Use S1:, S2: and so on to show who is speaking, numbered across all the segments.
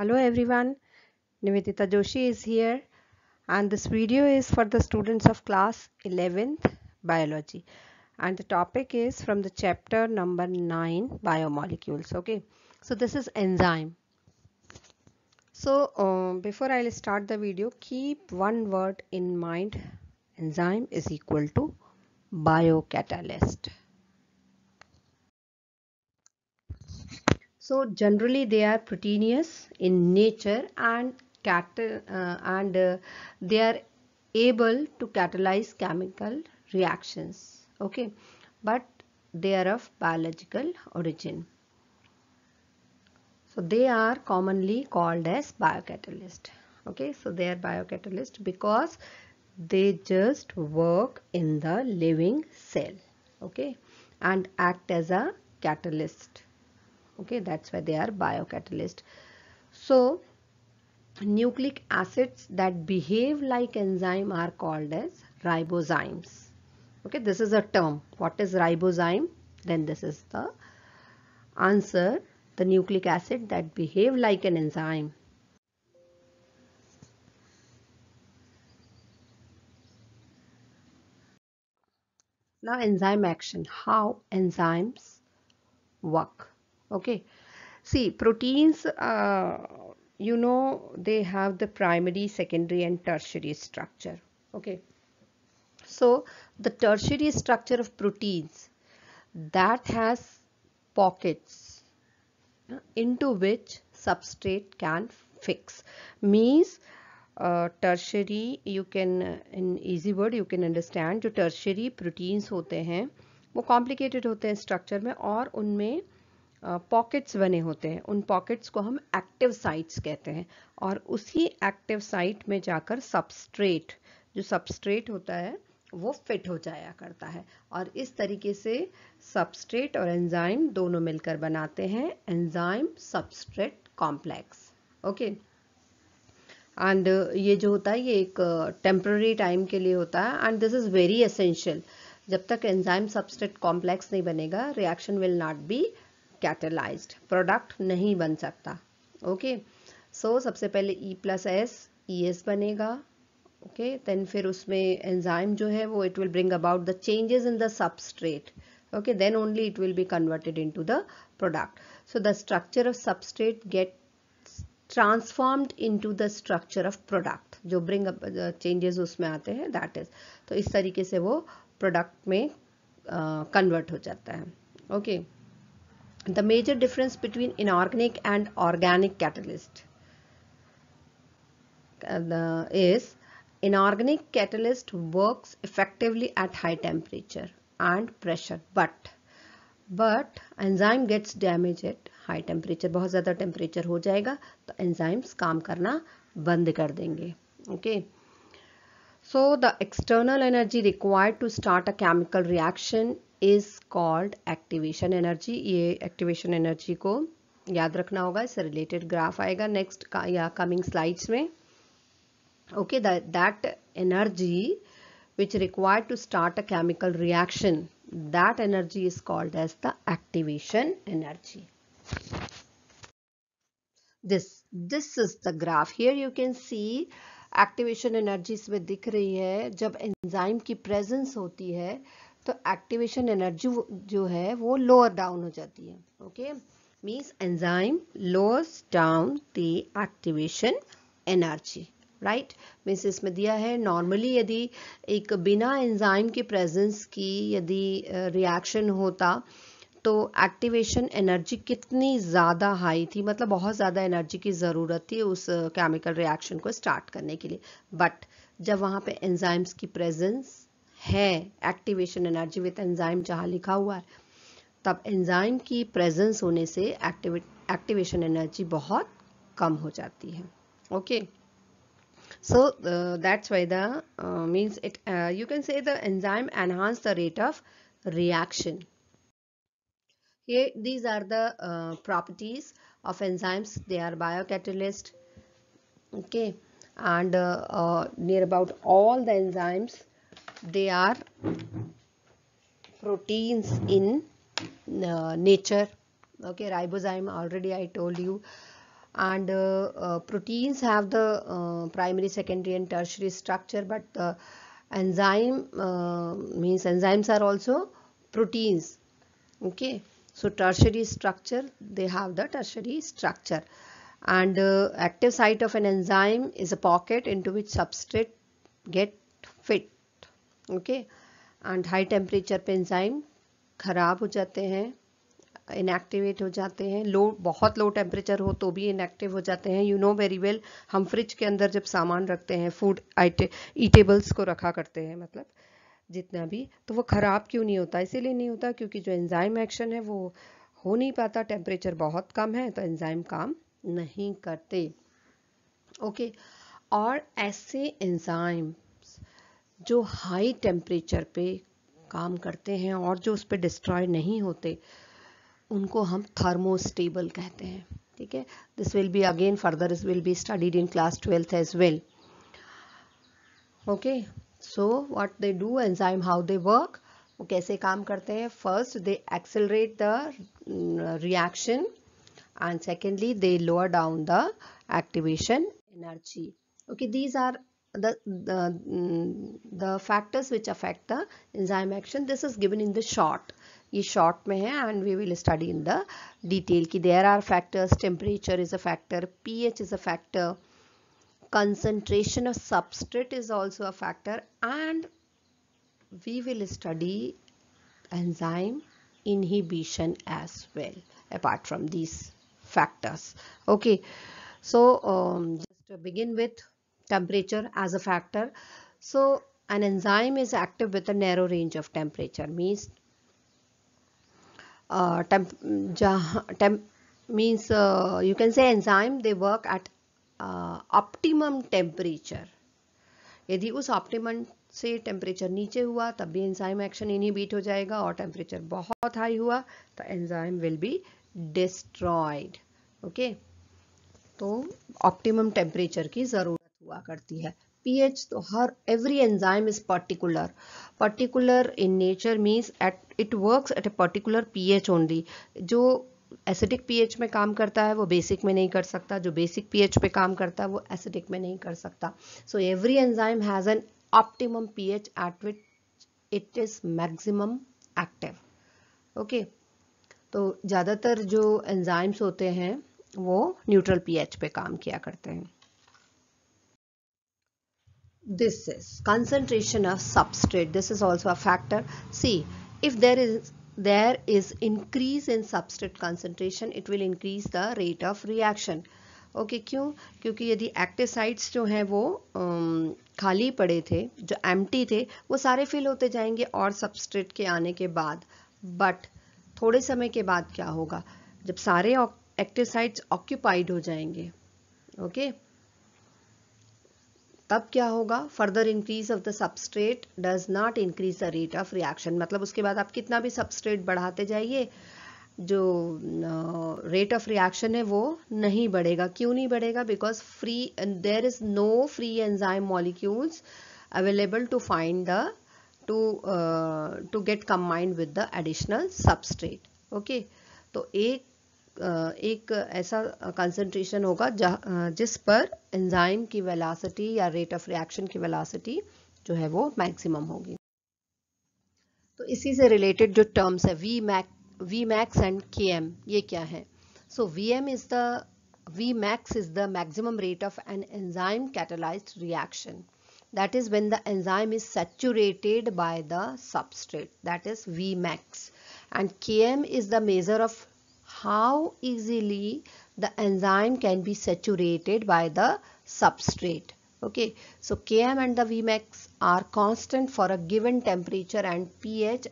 S1: Hello everyone, Nivedita Joshi is here and this video is for the students of class 11th biology and the topic is from the chapter number 9 biomolecules okay so this is enzyme so um, before I'll start the video keep one word in mind enzyme is equal to biocatalyst So generally they are proteinous in nature and cat uh, and uh, they are able to catalyze chemical reactions. Okay, but they are of biological origin. So they are commonly called as biocatalyst. Okay, so they are biocatalyst because they just work in the living cell. Okay, and act as a catalyst okay that's why they are biocatalyst so nucleic acids that behave like enzyme are called as ribozymes okay this is a term what is ribozyme then this is the answer the nucleic acid that behave like an enzyme now enzyme action how enzymes work okay see proteins uh, you know they have the primary secondary and tertiary structure okay so the tertiary structure of proteins that has pockets into which substrate can fix means uh, tertiary you can in easy word you can understand jo tertiary proteins hote hain wo complicated hote hain structure mein aur unme uh, pockets बने होते हैं उन pockets को हम active sites कहते हैं और उसी एक्टिव साइट में जाकर सबस्ट्रेट जो सबस्ट्रेट होता है वो फिट हो जाया करता है और इस तरीके से सबस्ट्रेट और एंजाइम दोनों मिलकर बनाते हैं enzyme substrate complex okay and ये जो होता है ये एक टेम्प्ररी टाइम के लिए होता है and this is very essential जब तक एंजाइम सबस्ट्रेट कॉम्प्लेक्स नहीं बनेगा reaction will not be catalysed product नहीं बन सकता ओके सो so, सबसे पहले E plus S E S बनेगा ओके okay? देन फिर उसमें एंजाइम जो है वो it will bring about the changes in the substrate okay then only it will be converted in to the product so the structure of substrate gate transformed in to the structure of product जो bring changes उसमें आते हैं that is तो इस तरीके से वो product में कन्वर्ट uh, हो जाता है okay okay? the major difference between inorganic and organic catalyst uh, is inorganic catalyst works effectively at high temperature and pressure but but enzyme gets damaged at high temperature bahut zyada temperature ho jayega to enzymes kaam karna band kar denge okay so the external energy required to start a chemical reaction is called activation energy ये activation energy को याद रखना होगा इससे related graph आएगा next या coming slides में okay that energy which require to start a chemical reaction that energy is called as the activation energy this this is the graph here you can see activation energy इसमें दिख रही है जब enzyme की presence होती है तो activation energy जो है वो लोअर डाउन हो जाती है okay means enzyme lowers down the activation energy right means इसमें दिया है नॉर्मली यदि एक बिना एंजाइम के प्रेजेंस की यदि रिएक्शन होता तो एक्टिवेशन एनर्जी कितनी ज़्यादा हाई थी मतलब बहुत ज़्यादा एनर्जी की ज़रूरत थी उस केमिकल रिएक्शन को स्टार्ट करने के लिए बट जब वहाँ पे एंजाइम्स की प्रेजेंस है एक्टिवेशन एनर्जी विथ एंजाइम जहाँ लिखा हुआ है तब एंजाइम की प्रेजेंस होने से एक्टिवेट एक्टिवेशन एनर्जी बहुत कम हो जाती है okay so that's why the means it you can say the enzyme enhance the rate of reaction ये these are the properties of enzymes they are bio catalyst okay and near about all the enzymes they are proteins in uh, nature okay ribozyme already i told you and uh, uh, proteins have the uh, primary secondary and tertiary structure but the enzyme uh, means enzymes are also proteins okay so tertiary structure they have the tertiary structure and uh, active site of an enzyme is a pocket into which substrate get fit okay and high temperature पे enzyme खराब हो जाते हैं inactivate हो जाते हैं लो बहुत low temperature हो तो भी इनएक्टिव हो जाते हैं यू नो वेरी वेल हम फ्रिज के अंदर जब सामान रखते हैं फूड आइट ईटेबल्स को रखा करते हैं मतलब जितना भी तो वो ख़राब क्यों नहीं होता इसीलिए नहीं होता क्योंकि जो एंजाइम एक्शन है वो हो नहीं पाता टेम्परेचर बहुत कम है तो एंजाइम काम नहीं करते ओके okay. और ऐसे एंजाइम जो हाई टेम्परेचर पे काम करते हैं और जो उस पर डिस्ट्रॉय नहीं होते उनको हम थर्मोस्टेबल कहते हैं ठीक है this will be again further is will be studied in class twelfth as well okay so what they do enzyme how they work वो कैसे काम करते हैं first they accelerate the reaction and secondly they lower down the activation energy okay these are the, mm, the factors which affect the enzyme action this is given in the short ये short में and we will study in the detail. कि there are factors. Temperature is a factor. pH is a factor. concentration of substrate is also a factor and we will study enzyme inhibition as well apart from these factors okay so um, just to begin with temperature as a factor. So an enzyme is active with a narrow range of temperature means uh, temp, temp means uh, you can say enzyme they work at uh, optimum temperature यदि उस optimum से temperature नीचे हुआ तब भी enzyme action inhibit हो जाएगा और टेम्परेचर बहुत हाई हुआ तो enzyme will be destroyed okay तो ऑप्टिमम टेम्परेचर की ज़रूरत हुआ करती है पीएच तो हर every enzyme is particular particular in nature means at it works at a particular pH only जो एसिडिक पीएच में काम करता है वो बेसिक में नहीं कर सकता जो बेसिक पीएच पे काम करता है वो एसिडिक में नहीं कर सकता so every enzyme has an optimum pH at which it is maximum active okay तो ज़्यादातर जो एंजाइम्स होते हैं वो न्यूट्रल पीएच पे काम किया करते हैं this is concentration of substrate this is also a factor see if there is there is increase in substrate concentration it will increase the rate of reaction okay okay, क्यों क्योंकि यदि active sites जो हैं वो खाली पड़े थे जो एम्प्टी थे वो सारे फिल होते जाएंगे और सबस्ट्रेट के आने के बाद बट थोड़े समय के बाद क्या होगा जब सारे एक्टिव साइट्स ऑक्यूपाइड हो जाएंगे ओके okay? तब क्या होगा further increase of the substrate does not increase the rate of reaction मतलब उसके बाद आप कितना भी सबस्ट्रेट बढ़ाते जाइए जो रेट ऑफ रिएक्शन है वो नहीं बढ़ेगा क्यों नहीं बढ़ेगा because free there is no free enzyme molecules available to find the to to get combined with the additional substrate okay तो एक एक ऐसा कंसंट्रेशन होगा जिस पर एंजाइम की वेलासिटी या रेट ऑफ रिएक्शन की वेलासिटी जो है वो मैक्सिमम होगी तो इसी से रिलेटेड जो टर्म्स है V mac V max and K M ये क्या है so V M is the V max is the maximum rate of an enzyme catalyse reaction that is when the enzyme is saturated by the substrate that is V max and K M is the measure of how easily the enzyme can be saturated by the substrate. Okay, so Km and the Vmax are constant for a given temperature and pH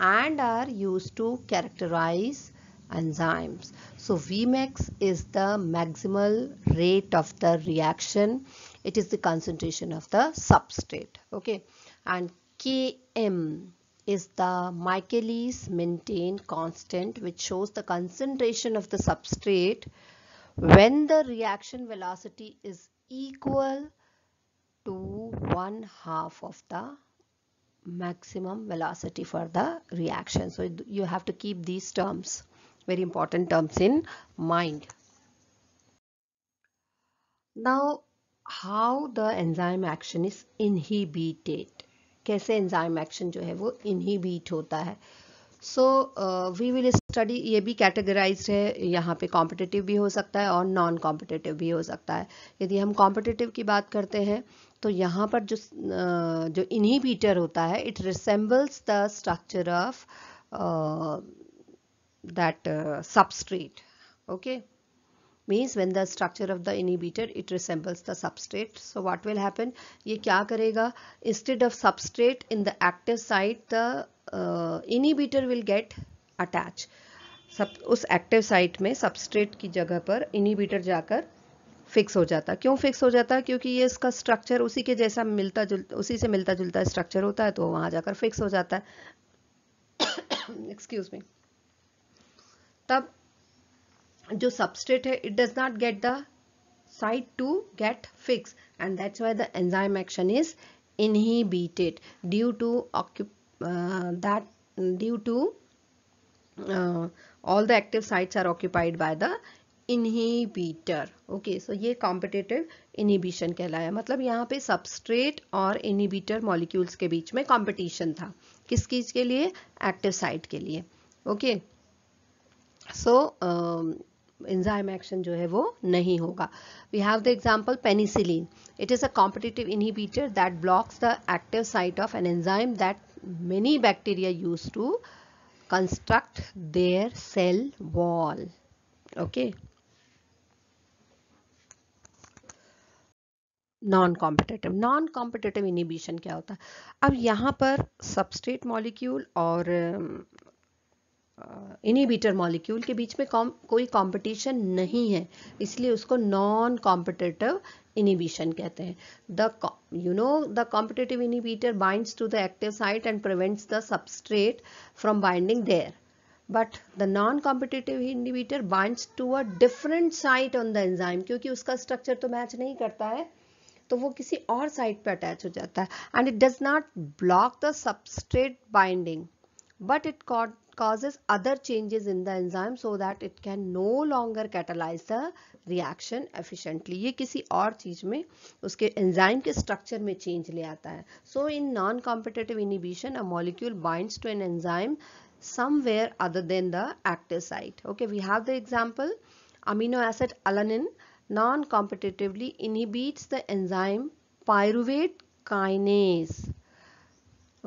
S1: and are used to characterize enzymes. So Vmax is the maximal rate of the reaction. It is the concentration of the substrate. Okay, and Km is the Michaelis Menten constant which shows the concentration of the substrate when the reaction velocity is equal to one half of the maximum velocity for the reaction. So you have to keep these terms, very important terms in mind. Now how the enzyme action is inhibited. कैसे enzyme action जो है वो इनहीबीट होता है so we will study ये भी categorise है यहाँ पे कॉम्पिटिटिव भी हो सकता है और नॉन कॉम्पिटिटिव भी हो सकता है यदि हम कॉम्पिटिटिव की बात करते हैं तो यहाँ पर जो uh, जो इनहीबीटर होता है it resembles the structure of that substrate okay means when the structure of the inhibitor it resembles the substrate so what will happen ye kya karega instead of substrate in the active site the uh, inhibitor will get attached सब उस active site में substrate की जगह पर inhibitor जाकर fix हो जाता क्यों फिक्स हो जाता क्योंकि ये इसका स्ट्रक्चर उसी के जैसा मिलता जुल उसी से मिलता जुलता स्ट्रक्चर होता है तो वहाँ जाकर फिक्स हो जाता है एक्सक्यूज मी तब जो सबस्ट्रेट है it does not get the site to get fix and that's why the enzyme action is inhibited due to occupy that due to all the active sites are occupied by the inhibitor okay so ये competitive inhibition कहलाया मतलब यहाँ पे substrate और इनिबीटर molecules के बीच में competition था किस चीज के लिए एक्टिव साइट के लिए okay okay. So so, uh, enzyme action जो है वो नहीं होगा we have the example penicillin it is a competitive inhibitor that blocks the active site of an enzyme that many bacteria use to construct their cell wall okay non competitive non competitive inhibition क्या होता है अब यहां पर substrate molecule और um, inhibitor molecule के बीच में कौम, कोई कंपटीशन नहीं है इसलिए उसको नॉन कॉम्पिटेटिव इनिबिशन कहते हैं the you know the competitive inhibitor binds to the active site and prevents the substrate from binding there but the non competitive inhibitor binds to a different site on the enzyme क्योंकि उसका structure तो match नहीं करता है तो वो किसी और साइट पर अटैच हो जाता है and it does not block the substrate binding but it caught causes other changes in the enzyme so that it can no longer catalyze the reaction efficiently. ye kisi aur cheez mein uske enzyme ke structure mein change le aata hai So in non-competitive inhibition a molecule binds to an enzyme somewhere other than the active site. Okay, we have the example amino acid alanine non-competitively inhibits the enzyme pyruvate kinase.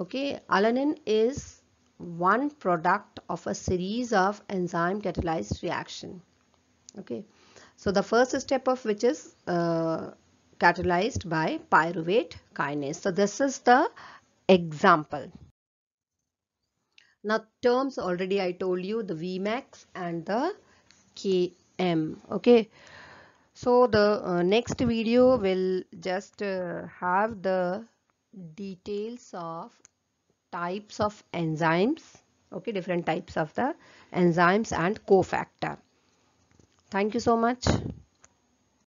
S1: Okay, alanine is one product of a series of enzyme catalyzed reaction okay so the first step of which is uh, catalyzed by pyruvate kinase so this is the example now terms already i told you the vmax and the km okay so the uh, next video will just uh, have the details of types of enzymes okay different types of the enzymes and cofactor thank you so much